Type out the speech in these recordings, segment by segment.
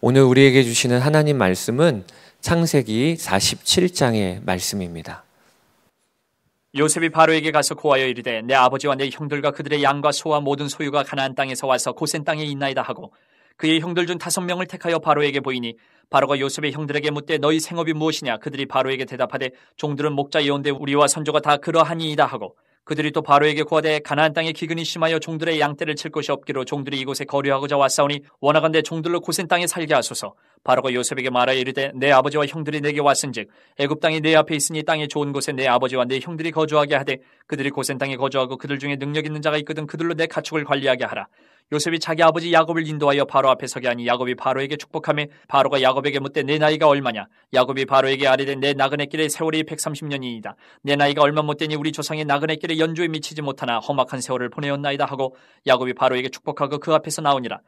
오늘 우리에게 주시는 하나님 말씀은 창세기 47장의 말씀입니다. 요셉이 바로에게 가서 고하여 이르되 내 아버지와 내 형들과 그들의 양과 소와 모든 소유가 가나안 땅에서 와서 고센 땅에 있나이다 하고 그의 형들 중 다섯 명을 택하여 바로에게 보이니 바로가 요셉의 형들에게 묻되 너희 생업이 무엇이냐 그들이 바로에게 대답하되 종들은 목자 예언대 우리와 선조가 다 그러하니이다 하고 그들이 또 바로에게 구하되 가나안 땅에 기근이 심하여 종들의 양떼를 칠곳이 없기로 종들이 이곳에 거류하고자 왔사오니 원하건대 종들로 고센 땅에 살게 하소서. 바로가 요셉에게 말하여 이르되 내 아버지와 형들이 내게 왔은즉 애굽 땅이 내 앞에 있으니 땅에 좋은 곳에 내 아버지와 내 형들이 거주하게 하되 그들이 고센 땅에 거주하고 그들 중에 능력 있는 자가 있거든 그들로 내 가축을 관리하게 하라. 요셉이 자기 아버지 야곱을 인도하여 바로 앞에 서게 하니 야곱이 바로에게 축복하며 바로가 야곱에게 묻되 내 나이가 얼마냐 야곱이 바로에게 아뢰되 내 나그네 길의 세월이 130년이니이다 내 나이가 얼마 못되니 우리 조상의 나그네 길의 연주에 미치지 못하나 험악한 세월을 보내었나이다 하고 야곱이 바로에게 축복하고 그 앞에서 나오니라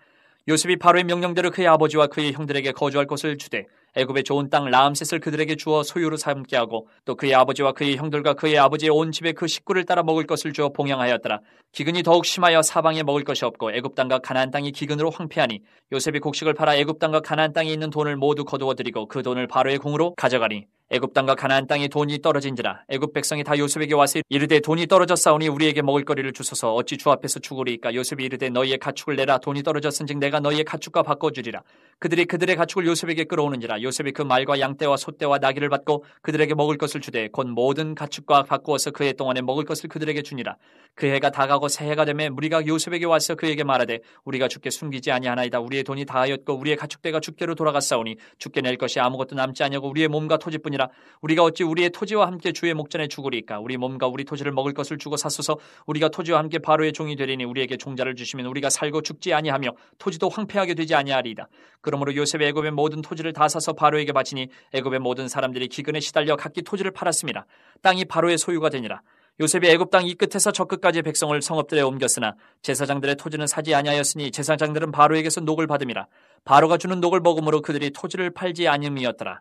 요셉이 바로의 명령대로 그의 아버지와 그의 형들에게 거주할 곳을 주되 애굽의 좋은 땅 라암셋을 그들에게 주어 소유로 삼게 하고 또 그의 아버지와 그의 형들과 그의 아버지의 온 집에 그 식구를 따라 먹을 것을 주어 봉양하였더라. 기근이 더욱 심하여 사방에 먹을 것이 없고 애굽 땅과 가나안 땅이 기근으로 황폐하니 요셉이 곡식을 팔아 애굽 땅과 가나안 땅에 있는 돈을 모두 거두어 들이고 그 돈을 바로의 궁으로 가져가니 애굽 땅과 가나안 땅에 돈이 떨어진지라 애굽 백성이 다 요셉에게 와서 이르되 돈이 떨어졌사오니 우리에게 먹을 거리를 주소서 어찌 주 앞에서 죽으리까 요셉이 이르되 너희의 가축을 내라 돈이 떨어졌은즉 내가 너희의 가축과 바꿔 주리라 그들이 그들의 가축을 요셉에게 끌어오는지라 요셉이 그 말과 양떼와 소떼와 나귀를 받고 그들에게 먹을 것을 주되 곧 모든 가축과 바꾸어서 그 해 동안에 먹을 것을 그들에게 주니라 그 해가 다 가고 새 해가 되매 무리가 요셉에게 와서 그에게 말하되 우리가 주께 숨기지 아니하나이다 우리의 돈이 다하였고 우리의 가축대가 주께로 돌아갔사오니 주께 낼 것이 아무것도 남지 아니하고 우리의 몸과 토지뿐이라 아니라 우리가 어찌 우리의 토지와 함께 주의 목전에 죽으리까 우리 몸과 우리 토지를 먹을 것을 주고 샀소서 우리가 토지와 함께 바로의 종이 되리니 우리에게 종자를 주시면 우리가 살고 죽지 아니하며 토지도 황폐하게 되지 아니하리이다 그러므로 요셉이 애굽의 모든 토지를 다 사서 바로에게 바치니 애굽의 모든 사람들이 기근에 시달려 각기 토지를 팔았습니다 땅이 바로의 소유가 되니라 요셉이 애굽 땅 이 끝에서 저 끝까지 백성을 성읍들에 옮겼으나 제사장들의 토지는 사지 아니하였으니 제사장들은 바로에게서 녹을 받음이라 바로가 주는 녹을 먹음으로 그들이 토지를 팔지 아니음이었더라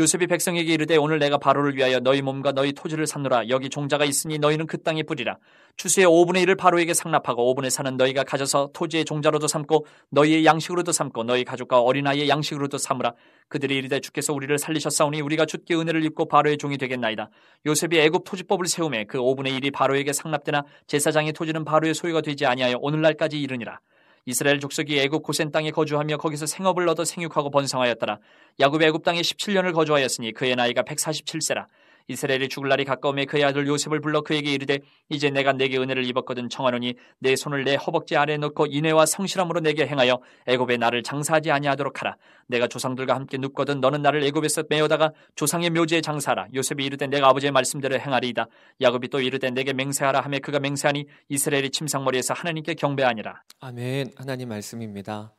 요셉이 백성에게 이르되 오늘 내가 바로를 위하여 너희 몸과 너희 토지를 산느라 여기 종자가 있으니 너희는 그 땅에 뿌리라 추수의 5분의 1을 바로에게 상납하고 5분의 4는 너희가 가져서 토지의 종자로도 삼고 너희의 양식으로도 삼고 너희 가족과 어린아이의 양식으로도 삼으라 그들이 이르되 주께서 우리를 살리셨사오니 우리가 주께 은혜를 입고 바로의 종이 되겠나이다 요셉이 애굽 토지법을 세우매 그 5분의 1이 바로에게 상납되나 제사장의 토지는 바로의 소유가 되지 아니하여 오늘날까지 이르니라 이스라엘 족속이 애굽 고센 땅에 거주하며 거기서 생업을 얻어 생육하고 번성하였더라 야곱이 애굽 땅에 17년을 거주하였으니 그의 나이가 147세라 이스라엘이 죽을 날이 가까움에 그의 아들 요셉을 불러 그에게 이르되 이제 내가 내게 은혜를 입었거든 청하노니 내 손을 내 허벅지 아래에 넣고 인애와 성실함으로 내게 행하여 애굽에 나를 장사하지 아니하도록 하라 내가 조상들과 함께 눕거든 너는 나를 애굽에서 메어다가 조상의 묘지에 장사하라 요셉이 이르되 내가 아버지의 말씀대로 행하리이다 야곱이 또 이르되 내게 맹세하라 하매 그가 맹세하니 이스라엘이 침상머리에서 하나님께 경배하니라 아멘 하나님 말씀입니다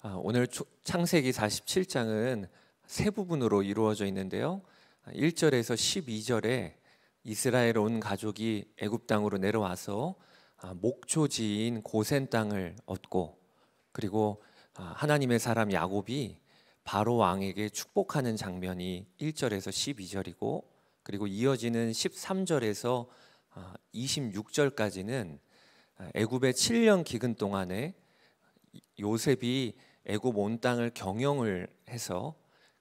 아, 오늘 창세기 47장은 세 부분으로 이루어져 있는데요. 1절에서 12절에 이스라엘 온 가족이 애굽 땅으로 내려와서 아, 목초지인 고센 땅을 얻고 그리고 아, 하나님의 사람 야곱이 바로 왕에게 축복하는 장면이 1절에서 12절이고 그리고 이어지는 13절에서 26절까지는 아, 애굽의 7년 기근 동안에 요셉이 애굽 온 땅을 경영을 해서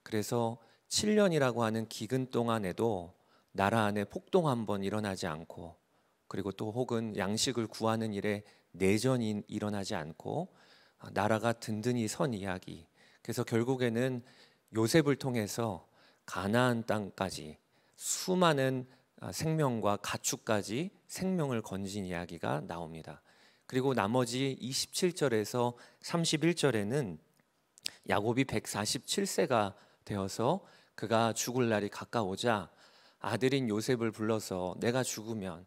그래서 7년이라고 하는 기근 동안에도 나라 안에 폭동 한 번 일어나지 않고 그리고 또 혹은 양식을 구하는 일에 내전이 일어나지 않고 아, 나라가 든든히 선 이야기. 그래서 결국에는 요셉을 통해서 가나안 땅까지 수많은 아, 생명과 가축까지 생명을 건진 이야기가 나옵니다. 그리고 나머지 27절에서 31절에는 야곱이 147세가 되어서 그가 죽을 날이 가까우자 아들인 요셉을 불러서 내가 죽으면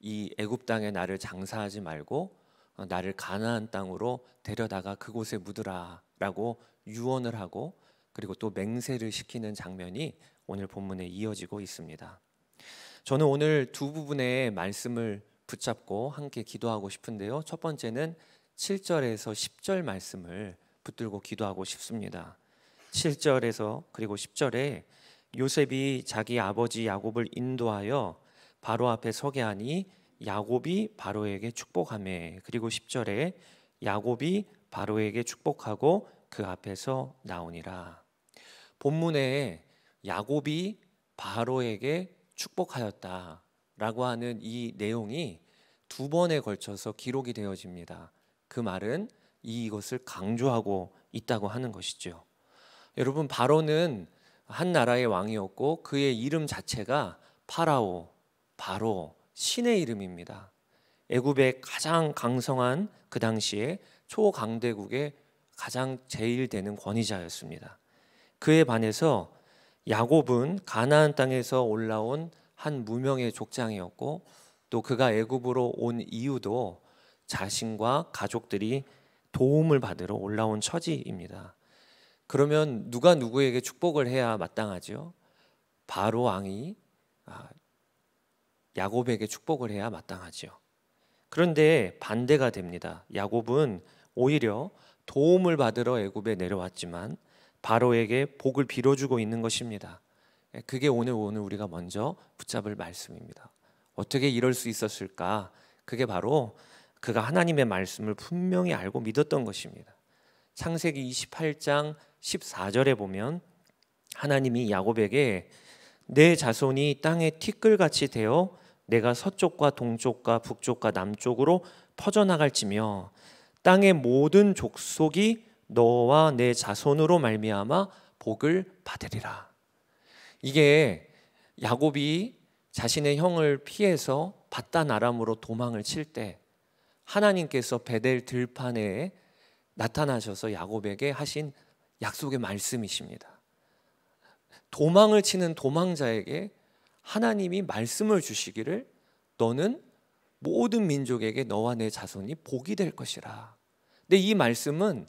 이 애굽 땅에 나를 장사하지 말고 어, 나를 가나안 땅으로 데려다가 그곳에 묻으라라고 유언을 하고 그리고 또 맹세를 시키는 장면이 오늘 본문에 이어지고 있습니다. 저는 오늘 두 부분의 말씀을 붙잡고 함께 기도하고 싶은데요. 첫 번째는 7절에서 10절 말씀을 붙들고 기도하고 싶습니다. 7절에서 그리고 10절에 요셉이 자기 아버지 야곱을 인도하여 바로 앞에 서게 하니 야곱이 바로에게 축복함에 그리고 10절에 야곱이 바로에게 축복하고 그 앞에서 나오니라. 본문에 야곱이 바로에게 축복하였다라고 하는 이 내용이 두 번에 걸쳐서 기록이 되어집니다. 그 말은 이것을 강조하고 있다고 하는 것이죠. 여러분 바로는 한 나라의 왕이었고 그의 이름 자체가 파라오, 바로 신의 이름입니다. 애굽의 가장 강성한 그 당시에 초강대국의 가장 제일되는 권위자였습니다. 그에 반해서 야곱은 가나안 땅에서 올라온 한 무명의 족장이었고 또 그가 애굽으로 온 이유도 자신과 가족들이 도움을 받으러 올라온 처지입니다. 그러면 누가 누구에게 축복을 해야 마땅하지요? 바로 왕이 아, 야곱에게 축복을 해야 마땅하지요. 그런데 반대가 됩니다. 야곱은 오히려 도움을 받으러 애굽에 내려왔지만 바로에게 복을 빌어주고 있는 것입니다. 예, 그게 오늘 오늘 우리가 먼저 붙잡을 말씀입니다. 어떻게 이럴 수 있었을까? 그게 바로 그가 하나님의 말씀을 분명히 알고 믿었던 것입니다. 창세기 28장 14절에 보면 하나님이 야곱에게 내 자손이 땅에 티끌같이 되어 내가 서쪽과 동쪽과 북쪽과 남쪽으로 퍼져나갈지며 땅의 모든 족속이 너와 내 자손으로 말미암아 복을 받으리라. 이게 야곱이 자신의 형을 피해서 바다나람으로 도망을 칠 때 하나님께서 베델 들판에 나타나셔서 야곱에게 하신 약속의 말씀이십니다. 도망을 치는 도망자에게 하나님이 말씀을 주시기를 너는 모든 민족에게 너와 내 자손이 복이 될 것이라. 근데 이 말씀은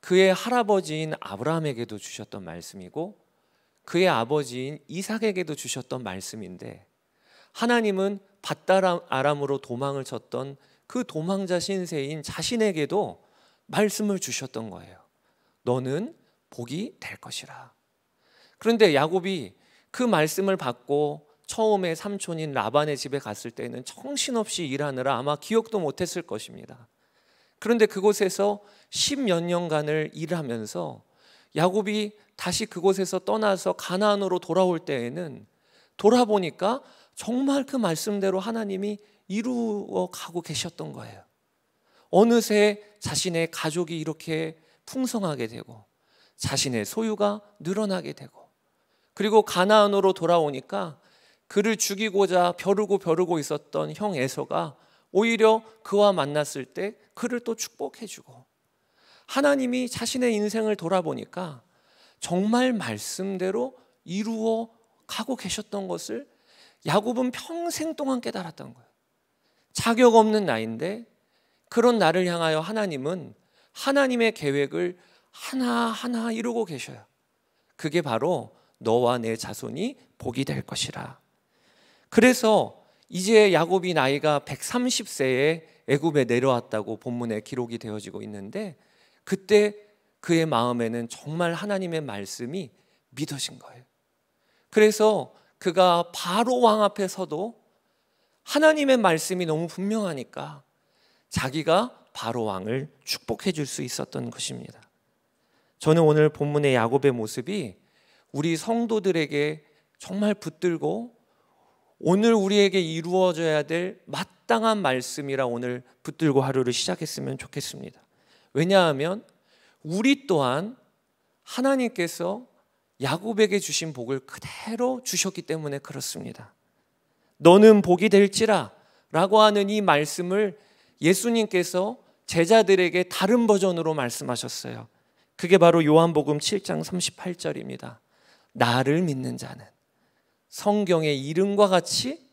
그의 할아버지인 아브라함에게도 주셨던 말씀이고 그의 아버지인 이삭에게도 주셨던 말씀인데 하나님은 밧다람 아람으로 도망을 쳤던 그 도망자 신세인 자신에게도 말씀을 주셨던 거예요. 너는 복이 될 것이라. 그런데 야곱이 그 말씀을 받고 처음에 삼촌인 라반의 집에 갔을 때는 정신없이 일하느라 아마 기억도 못했을 것입니다. 그런데 그곳에서 십몇 년간을 일하면서 야곱이 다시 그곳에서 떠나서 가나안으로 돌아올 때에는 돌아보니까 정말 그 말씀대로 하나님이 이루어 가고 계셨던 거예요. 어느새 자신의 가족이 이렇게 풍성하게 되고 자신의 소유가 늘어나게 되고 그리고 가나안으로 돌아오니까 그를 죽이고자 벼르고 벼르고 있었던 형 에서가 오히려 그와 만났을 때 그를 또 축복해 주고 하나님이 자신의 인생을 돌아보니까 정말 말씀대로 이루어 가고 계셨던 것을 야곱은 평생 동안 깨달았던 거예요. 자격 없는 나인데 그런 나를 향하여 하나님은 하나님의 계획을 하나하나 이루고 계셔요. 그게 바로 너와 내 자손이 복이 될 것이라. 그래서 이제 야곱이 나이가 130세에 애굽에 내려왔다고 본문에 기록이 되어지고 있는데 그때 그의 마음에는 정말 하나님의 말씀이 믿어진 거예요. 그래서 그가 바로 왕 앞에 서도 하나님의 말씀이 너무 분명하니까 자기가 바로 왕을 축복해 줄 수 있었던 것입니다. 저는 오늘 본문의 야곱의 모습이 우리 성도들에게 정말 붙들고 오늘 우리에게 이루어져야 될 마땅한 말씀이라 오늘 붙들고 하루를 시작했으면 좋겠습니다. 왜냐하면 우리 또한 하나님께서 야곱에게 주신 복을 그대로 주셨기 때문에 그렇습니다. 너는 복이 될지라 라고 하는 이 말씀을 예수님께서 제자들에게 다른 버전으로 말씀하셨어요. 그게 바로 요한복음 7장 38절입니다. 나를 믿는 자는 성경의 이름과 같이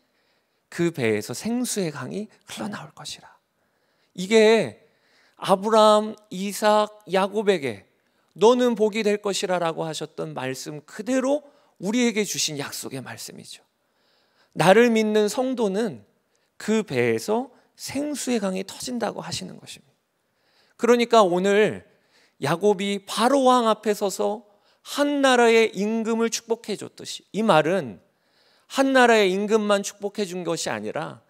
그 배에서 생수의 강이 흘러나올 것이라. 이게 아브라함, 이삭, 야곱에게 너는 복이 될 것이라라고 하셨던 말씀 그대로 우리에게 주신 약속의 말씀이죠. 나를 믿는 성도는 그 배에서 생수의 강이 터진다고 하시는 것입니다. 그러니까 오늘 야곱이 바로 왕 앞에 서서 한 나라의 임금을 축복해 줬듯이 이 말은 한 나라의 임금만 축복해 준 것이 아니라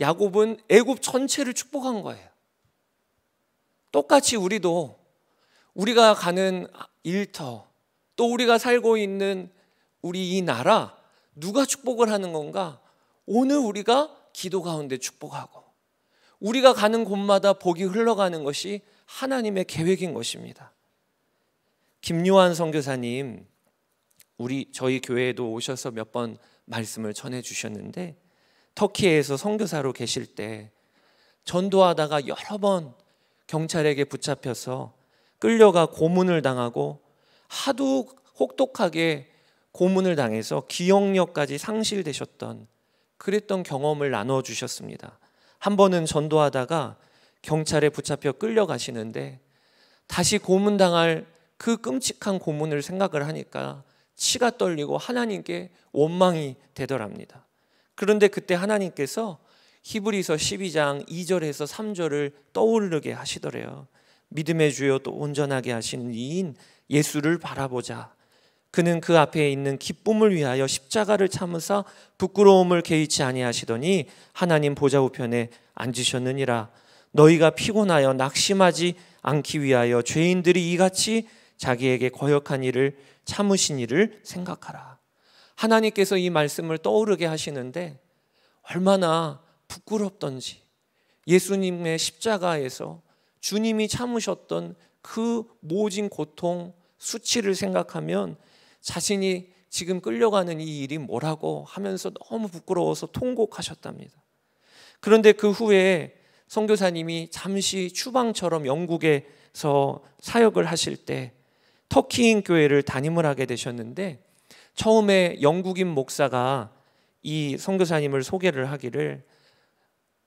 야곱은 애굽 전체를 축복한 거예요. 똑같이 우리도 우리가 가는 일터 또 우리가 살고 있는 우리 이 나라 누가 축복을 하는 건가? 오늘 우리가 기도 가운데 축복하고 우리가 가는 곳마다 복이 흘러가는 것이 하나님의 계획인 것입니다. 김요한 선교사님 우리 저희 교회에도 오셔서 몇 번 말씀을 전해 주셨는데 터키에서 선교사로 계실 때 전도하다가 여러 번 경찰에게 붙잡혀서 끌려가 고문을 당하고 하도 혹독하게 고문을 당해서 기억력까지 상실되셨던 그랬던 경험을 나눠 주셨습니다. 한 번은 전도하다가 경찰에 붙잡혀 끌려가시는데 다시 고문당할 그 끔찍한 고문을 생각을 하니까 치가 떨리고 하나님께 원망이 되더랍니다. 그런데 그때 하나님께서 히브리서 12장 2절에서 3절을 떠오르게 하시더래요. 믿음의 주요 또 온전하게 하시는 이인 예수를 바라보자. 그는 그 앞에 있는 기쁨을 위하여 십자가를 참으사 부끄러움을 개의치 아니하시더니 하나님 보좌 우편에 앉으셨느니라 너희가 피곤하여 낙심하지 않기 위하여 죄인들이 이같이 자기에게 거역한 일을 참으신 일을 생각하라 하나님께서 이 말씀을 떠오르게 하시는데 얼마나 부끄럽던지 예수님의 십자가에서 주님이 참으셨던 그 모진 고통 수치를 생각하면 자신이 지금 끌려가는 이 일이 뭐라고 하면서 너무 부끄러워서 통곡하셨답니다. 그런데 그 후에 선교사님이 잠시 추방처럼 영국에서 사역을 하실 때 터키인 교회를 담임을 하게 되셨는데 처음에 영국인 목사가 이 선교사님을 소개를 하기를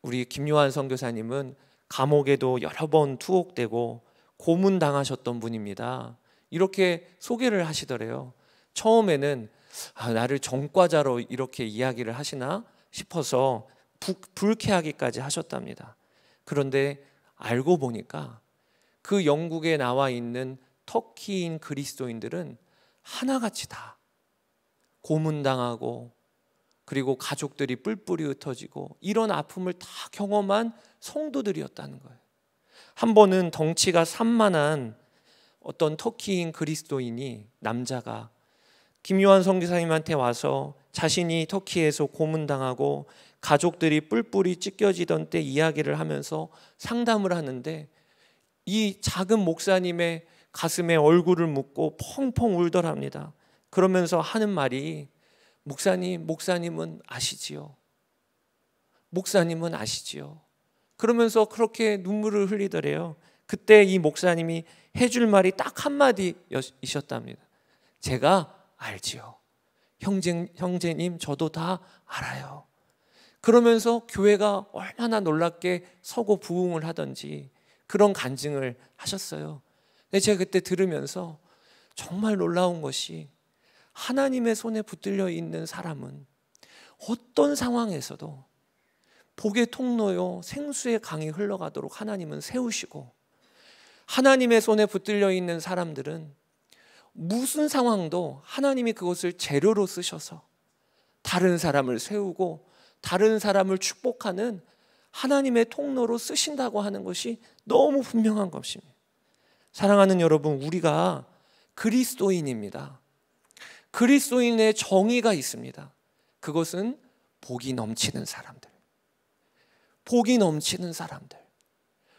우리 김요한 선교사님은 감옥에도 여러 번 투옥되고 고문당하셨던 분입니다. 이렇게 소개를 하시더래요. 처음에는 아, 나를 전과자로 이렇게 이야기를 하시나 싶어서 부, 불쾌하기까지 하셨답니다. 그런데 알고 보니까 그 영국에 나와 있는 터키인 그리스도인들은 하나같이 다 고문당하고 그리고 가족들이 뿔뿔이 흩어지고 이런 아픔을 다 경험한 성도들이었다는 거예요. 한 번은 덩치가 산만한 어떤 터키인 그리스도인이 남자가 김요한 성기사님한테 와서 자신이 터키에서 고문당하고 가족들이 뿔뿔이 찢겨지던 때 이야기를 하면서 상담을 하는데 이 작은 목사님의 가슴에 얼굴을 묻고 펑펑 울더랍니다. 그러면서 하는 말이 목사님, 목사님은 아시지요. 목사님은 아시지요. 그러면서 그렇게 눈물을 흘리더래요. 그때 이 목사님이 해줄 말이 딱 한마디이셨답니다. 제가 알지요. 형제, 형제님, 저도 다 알아요. 그러면서 교회가 얼마나 놀랍게 서고 부흥을 하던지 그런 간증을 하셨어요. 제가 그때 들으면서 정말 놀라운 것이 하나님의 손에 붙들려 있는 사람은 어떤 상황에서도 복의 통로요 생수의 강이 흘러가도록 하나님은 세우시고 하나님의 손에 붙들려 있는 사람들은 무슨 상황도 하나님이 그것을 재료로 쓰셔서 다른 사람을 세우고 다른 사람을 축복하는 하나님의 통로로 쓰신다고 하는 것이 너무 분명한 것입니다. 사랑하는 여러분, 우리가 그리스도인입니다. 그리스도인의 정의가 있습니다. 그것은 복이 넘치는 사람들. 복이 넘치는 사람들.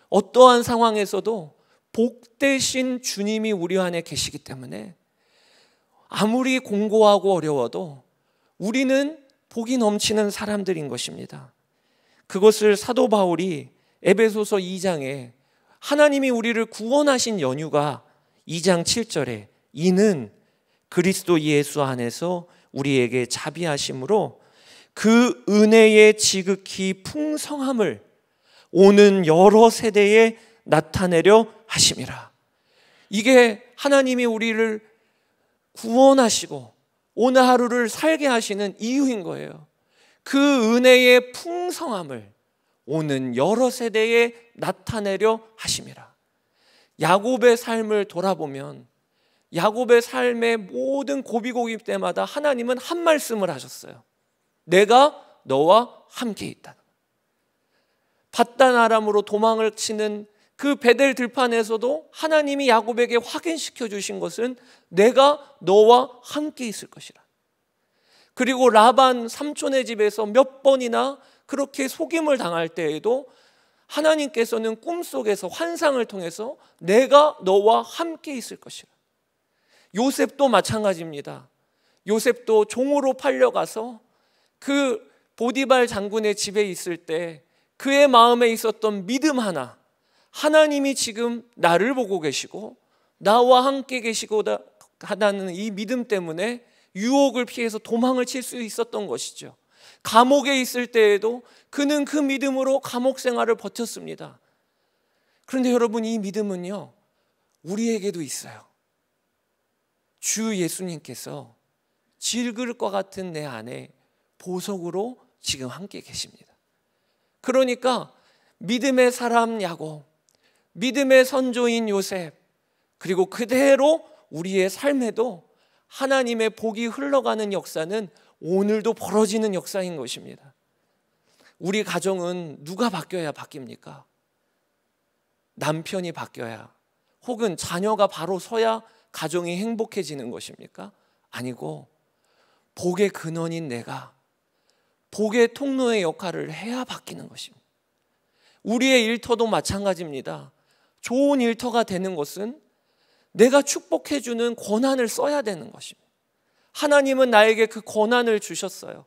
어떠한 상황에서도 복되신 주님이 우리 안에 계시기 때문에 아무리 공고하고 어려워도 우리는 복이 넘치는 사람들인 것입니다. 그것을 사도 바울이 에베소서 2장에 하나님이 우리를 구원하신 연유가 2장 7절에 이는 그리스도 예수 안에서 우리에게 자비하심으로 그 은혜의 지극히 풍성함을 오는 여러 세대에 나타내려 하심이라. 이게 하나님이 우리를 구원하시고 오늘 하루를 살게 하시는 이유인 거예요. 그 은혜의 풍성함을 오는 여러 세대에 나타내려 하심이라. 야곱의 삶을 돌아보면 야곱의 삶의 모든 고비고기 때마다 하나님은 한 말씀을 하셨어요. 내가 너와 함께 있다. 바단 아람으로 도망을 치는 그 베델 들판에서도 하나님이 야곱에게 확인시켜 주신 것은 내가 너와 함께 있을 것이라. 그리고 라반 삼촌의 집에서 몇 번이나 그렇게 속임을 당할 때에도 하나님께서는 꿈속에서 환상을 통해서 내가 너와 함께 있을 것이라. 요셉도 마찬가지입니다. 요셉도 종으로 팔려가서 그 보디발 장군의 집에 있을 때 그의 마음에 있었던 믿음 하나, 하나님이 지금 나를 보고 계시고 나와 함께 계시고 하다는 이 믿음 때문에 유혹을 피해서 도망을 칠 수 있었던 것이죠. 감옥에 있을 때에도 그는 그 믿음으로 감옥 생활을 버텼습니다. 그런데 여러분 이 믿음은요. 우리에게도 있어요. 주 예수님께서 질그릇과 같은 내 안에 보석으로 지금 함께 계십니다. 그러니까 믿음의 사람 야곱 믿음의 선조인 요셉, 그리고 그대로 우리의 삶에도 하나님의 복이 흘러가는 역사는 오늘도 벌어지는 역사인 것입니다. 우리 가정은 누가 바뀌어야 바뀝니까? 남편이 바뀌어야 혹은 자녀가 바로 서야 가정이 행복해지는 것입니까? 아니고 복의 근원인 내가 복의 통로의 역할을 해야 바뀌는 것입니다. 우리의 일터도 마찬가지입니다. 좋은 일터가 되는 것은 내가 축복해주는 권한을 써야 되는 것입니다. 하나님은 나에게 그 권한을 주셨어요.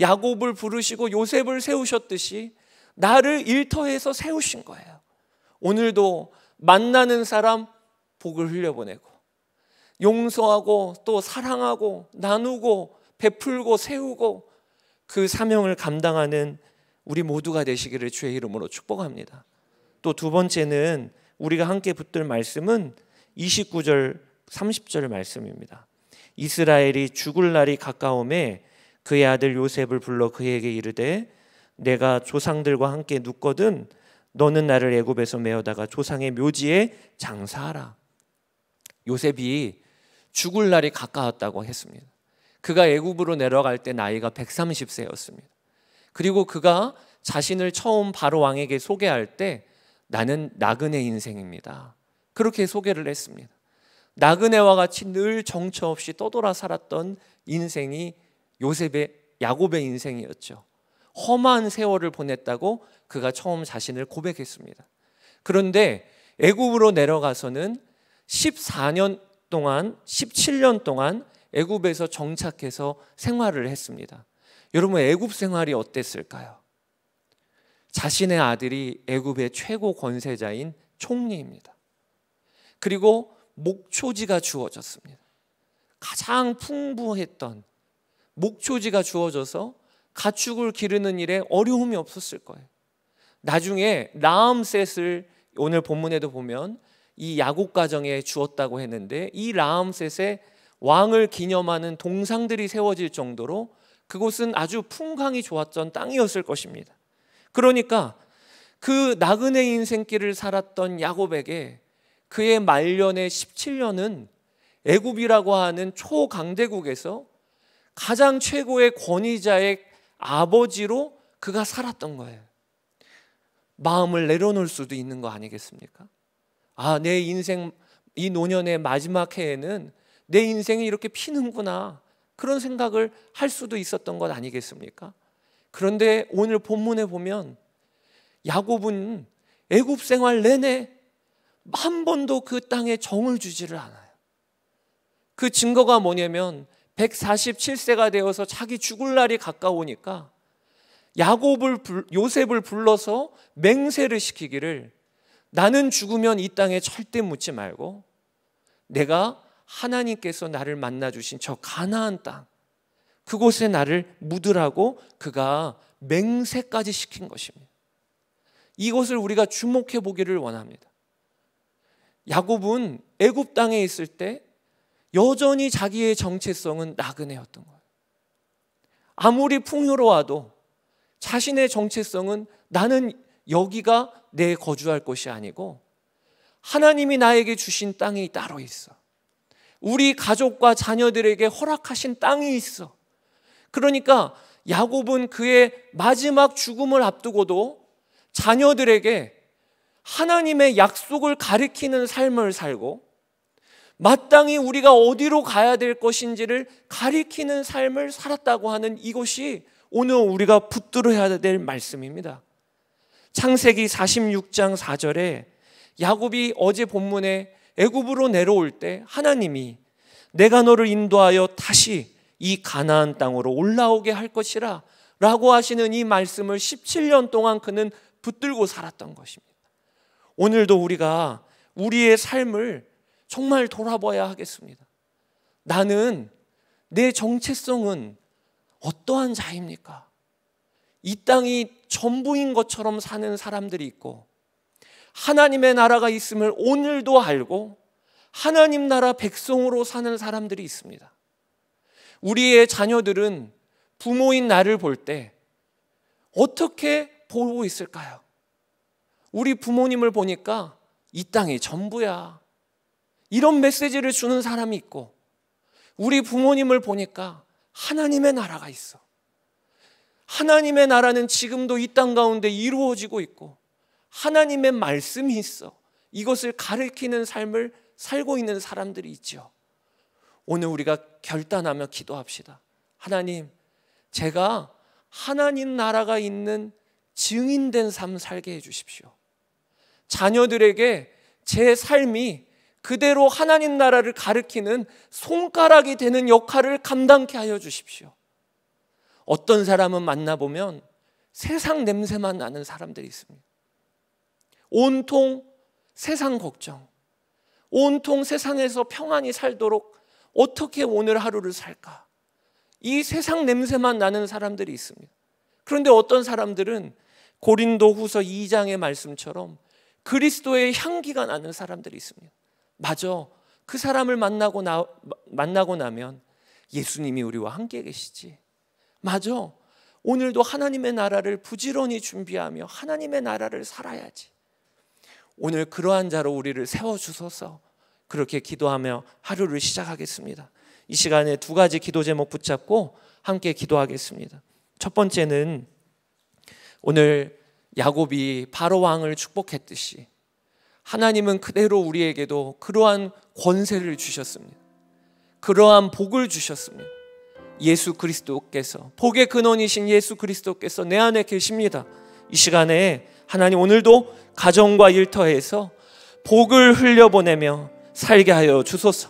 야곱을 부르시고 요셉을 세우셨듯이 나를 일터에서 세우신 거예요. 오늘도 만나는 사람 복을 흘려보내고 용서하고 또 사랑하고 나누고 베풀고 세우고 그 사명을 감당하는 우리 모두가 되시기를 주의 이름으로 축복합니다. 또두 번째는 우리가 함께 붙들 말씀은 29절 30절 말씀입니다. 이스라엘이 죽을 날이 가까움에 그의 아들 요셉을 불러 그에게 이르되 내가 조상들과 함께 눕거든 너는 나를 애굽에서 메어다가 조상의 묘지에 장사하라. 요셉이 죽을 날이 가까웠다고 했습니다. 그가 애굽으로 내려갈 때 나이가 130세였습니다. 그리고 그가 자신을 처음 바로 왕에게 소개할 때 나는 나그네 인생입니다. 그렇게 소개를 했습니다. 나그네와 같이 늘 정처 없이 떠돌아 살았던 인생이 요셉의 야곱의 인생이었죠. 험한 세월을 보냈다고 그가 처음 자신을 고백했습니다. 그런데 애굽으로 내려가서는 14년 동안 17년 동안 애굽에서 정착해서 생활을 했습니다. 여러분 애굽 생활이 어땠을까요? 자신의 아들이 애굽의 최고 권세자인 총리입니다. 그리고 목초지가 주어졌습니다. 가장 풍부했던 목초지가 주어져서 가축을 기르는 일에 어려움이 없었을 거예요. 나중에 라암셋을 오늘 본문에도 보면 이 야곱 가정에 주었다고 했는데 이 라암셋의 왕을 기념하는 동상들이 세워질 정도로 그곳은 아주 풍광이 좋았던 땅이었을 것입니다. 그러니까 그 나그네 인생길을 살았던 야곱에게 그의 말년의 17년은 애굽이라고 하는 초강대국에서 가장 최고의 권위자의 아버지로 그가 살았던 거예요. 마음을 내려놓을 수도 있는 거 아니겠습니까? 아, 내 인생 이 노년의 마지막 해에는 내 인생이 이렇게 피는구나. 그런 생각을 할 수도 있었던 것 아니겠습니까? 그런데 오늘 본문에 보면 야곱은 애굽 생활 내내 한 번도 그 땅에 정을 주지를 않아요. 그 증거가 뭐냐면 147세가 되어서 자기 죽을 날이 가까우니까 야곱을 요셉을 불러서 맹세를 시키기를 나는 죽으면 이 땅에 절대 묻지 말고 내가 하나님께서 나를 만나 주신 저 가나안 땅 그곳에 나를 묻으라고 그가 맹세까지 시킨 것입니다. 이것을 우리가 주목해 보기를 원합니다. 야곱은 애굽 땅에 있을 때 여전히 자기의 정체성은 나그네였던 거예요. 아무리 풍요로워도 자신의 정체성은 나는 여기가 내 거주할 곳이 아니고 하나님이 나에게 주신 땅이 따로 있어. 우리 가족과 자녀들에게 허락하신 땅이 있어. 그러니까 야곱은 그의 마지막 죽음을 앞두고도 자녀들에게 하나님의 약속을 가리키는 삶을 살고 마땅히 우리가 어디로 가야 될 것인지를 가리키는 삶을 살았다고 하는 이것이 오늘 우리가 붙들어야 될 말씀입니다. 창세기 46장 4절에 야곱이 어제 본문에 애굽으로 내려올 때 하나님이 내가 너를 인도하여 다시 이 가나안 땅으로 올라오게 할 것이라 라고 하시는 이 말씀을 17년 동안 그는 붙들고 살았던 것입니다. 오늘도 우리가 우리의 삶을 정말 돌아봐야 하겠습니다. 나는 내 정체성은 어떠한 자입니까? 이 땅이 전부인 것처럼 사는 사람들이 있고 하나님의 나라가 있음을 오늘도 알고 하나님 나라 백성으로 사는 사람들이 있습니다. 우리의 자녀들은 부모인 나를 볼 때 어떻게 보고 있을까요? 우리 부모님을 보니까 이 땅이 전부야. 이런 메시지를 주는 사람이 있고, 우리 부모님을 보니까 하나님의 나라가 있어. 하나님의 나라는 지금도 이 땅 가운데 이루어지고 있고, 하나님의 말씀이 있어. 이것을 가르키는 삶을 살고 있는 사람들이 있죠. 오늘 우리가 결단하며 기도합시다. 하나님, 제가 하나님 나라가 있는 증인된 삶 살게 해주십시오. 자녀들에게 제 삶이 그대로 하나님 나라를 가르키는 손가락이 되는 역할을 감당케 하여 주십시오. 어떤 사람은 만나보면 세상 냄새만 나는 사람들이 있습니다. 온통 세상 걱정, 온통 세상에서 평안히 살도록 어떻게 오늘 하루를 살까? 이 세상 냄새만 나는 사람들이 있습니다. 그런데 어떤 사람들은 고린도 후서 2장의 말씀처럼 그리스도의 향기가 나는 사람들이 있습니다. 맞아. 그 사람을 만나고, 나, 만나고 나면 예수님이 우리와 함께 계시지. 맞아. 오늘도 하나님의 나라를 부지런히 준비하며 하나님의 나라를 살아야지. 오늘 그러한 자로 우리를 세워주소서 그렇게 기도하며 하루를 시작하겠습니다. 이 시간에 두 가지 기도 제목 붙잡고 함께 기도하겠습니다. 첫 번째는 오늘 야곱이 바로 왕을 축복했듯이 하나님은 그대로 우리에게도 그러한 권세를 주셨습니다. 그러한 복을 주셨습니다. 예수 그리스도께서 복의 근원이신 예수 그리스도께서 내 안에 계십니다. 이 시간에 하나님 오늘도 가정과 일터에서 복을 흘려보내며 살게 하여 주소서.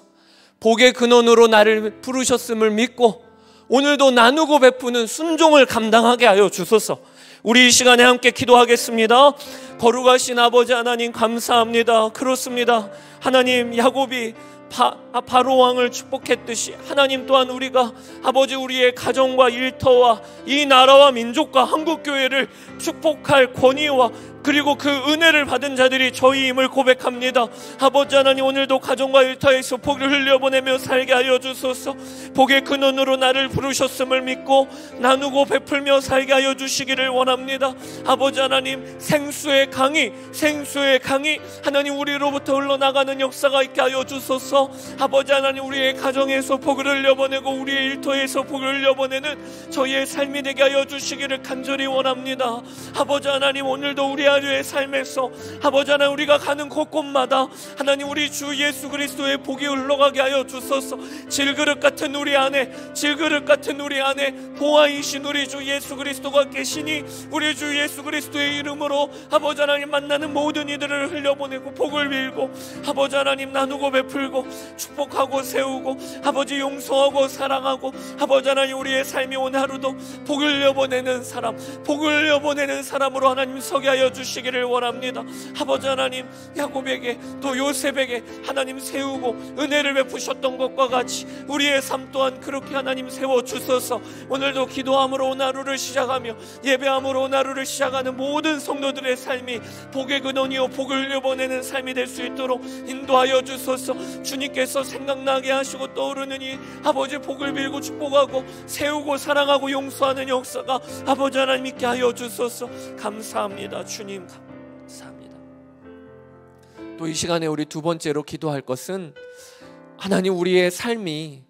복의 근원으로 나를 부르셨음을 믿고 오늘도 나누고 베푸는 순종을 감당하게 하여 주소서. 우리 이 시간에 함께 기도하겠습니다. 거룩하신 아버지 하나님 감사합니다. 그렇습니다. 하나님 야곱이 바, 아, 로 왕을 축복했듯이 하나님 또한 우리가 아버지 우리의 가정과 일터와 이 나라와 민족과 한국 교회를 축복할 권위와 그리고 그 은혜를 받은 자들이 저희임을 고백합니다. 아버지 하나님 오늘도 가정과 일터에서 복을 흘려보내며 살게 하여 주소서. 복의 그 눈으로 나를 부르셨음을 믿고 나누고 베풀며 살게 하여 주시기를 원합니다. 아버지 하나님 생수의 강이 생수의 강이 하나님 우리로부터 흘러나가는 역사가 있게 하여 주소서. 아버지 하나님 우리의 가정에서 복을 흘려보내고 우리의 일터에서 복을 흘려보내는 저희의 삶이 되게 하여 주시기를 간절히 원합니다. 아버지 하나님 오늘도 우리 하나의 삶에서 아버지 하나 우리가 가는 곳곳마다 하나님 우리 주 예수 그리스도의 복이 흘러가게 하여 주소서 질그릇 같은 우리 안에 질그릇 같은 우리 안에 보아이신 우리 주 예수 그리스도가 계시니 우리 주 예수 그리스도의 이름으로 아버지 하나님 만나는 모든 이들을 흘려보내고 복을 빌고 아버지 하나님 나누고 베풀고 축복하고 세우고 아버지 용서하고 사랑하고 아버지 하나님 우리의 삶이 오늘 하루도 복을 여보내는 사람 복을 여보내는 사람으로 하나님 서게 하여 주시옵소서 주시기를 원합니다. 아버지 하나님 야곱에게 또 요셉에게 하나님 세우고 은혜를 베푸셨던 것과 같이 우리의 삶 또한 그렇게 하나님 세워 주소서. 오늘도 기도함으로 온 하루를 시작하며 예배함으로 온 하루를 시작하는 모든 성도들의 삶이 복의 근원이요 복을 흘려보내는 삶이 될 수 있도록 인도하여 주소서. 주님께서 생각나게 하시고 떠오르는 이 아버지 복을 빌고 축복하고 세우고 사랑하고 용서하는 역사가 아버지 하나님 있 하여 주소서. 감사합니다. 주님. 주님 감사합니다. 또 이 시간에 우리 두 번째로 기도할 것은 하나님 우리의 삶이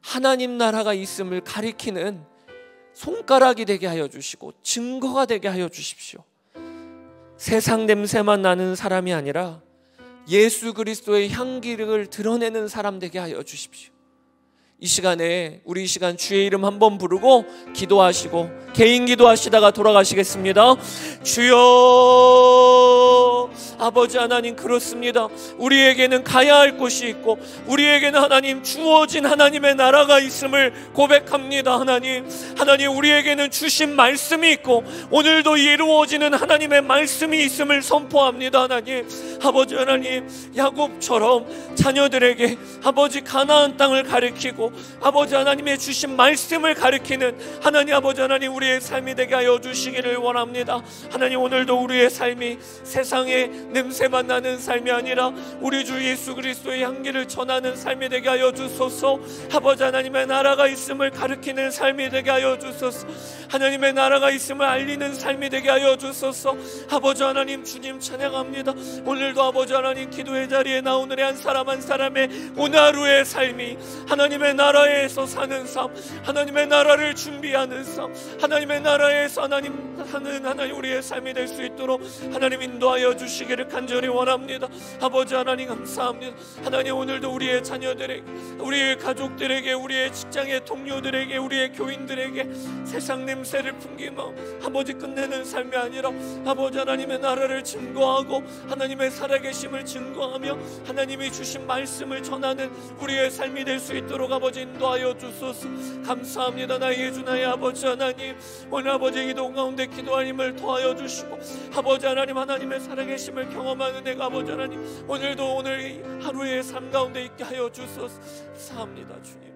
하나님 나라가 있음을 가리키는 손가락이 되게 하여 주시고 증거가 되게 하여 주십시오. 세상 냄새만 나는 사람이 아니라 예수 그리스도의 향기를 드러내는 사람 되게 하여 주십시오. 이 시간에 우리 이 시간 주의 이름 한 번 부르고 기도하시고 개인 기도하시다가 돌아가시겠습니다. 주여 아버지 하나님 그렇습니다. 우리에게는 가야 할 곳이 있고 우리에게는 하나님 주어진 하나님의 나라가 있음을 고백합니다. 하나님 하나님 우리에게는 주신 말씀이 있고 오늘도 이루어지는 하나님의 말씀이 있음을 선포합니다. 하나님 아버지 하나님 야곱처럼 자녀들에게 아버지 가나안 땅을 가리키고 아버지 하나님의 주신 말씀을 가리키는 하나님 아버지 하나님 우리의 삶이 되게 하여 주시기를 원합니다. 하나님 오늘도 우리의 삶이 세상 세상의 냄새만 나는 삶이 아니라 우리 주 예수 그리스도의 향기를 전하는 삶이 되게 하여 주소서 아버지 하나님의 나라가 있음을 가르키는 삶이 되게 하여 주소서 하나님의 나라가 있음을 알리는 삶이 되게 하여 주소서 아버지 하나님 주님 찬양합니다 오늘도 아버지 하나님 기도의 자리에 나오늘의 한 사람 한 사람의 오늘 하루의 삶이 하나님의 나라에서 사는 삶, 하나님의 나라를 준비하는 삶, 하나님의 나라에서 하나님 하는 하나님 우리의 삶이 될 수 있도록 하나님 인도하여 주시기를 간절히 원합니다. 아버지 하나님 감사합니다. 하나님 오늘도 우리의 자녀들에게, 우리의 가족들에게, 우리의 직장의 동료들에게, 우리의 교인들에게 세상 냄새를 풍기며 아버지 끝내는 삶이 아니라 아버지 하나님의 나라를 증거하고 하나님의 살아계심을 증거하며 하나님이 주신 말씀을 전하는 우리의 삶이 될수 있도록 아버지 인도하여 주소서 감사합니다 나의 주 나의 아버지 하나님 오늘 아버지 기도 가운데 기도하님을 더하여 주시고 아버지 하나님 하나님의 살아계심을 경험하는 내가 아버지 하나님 오늘도 오늘 하루의 삶 가운데 있게 하여 주소서 감사합니다 주님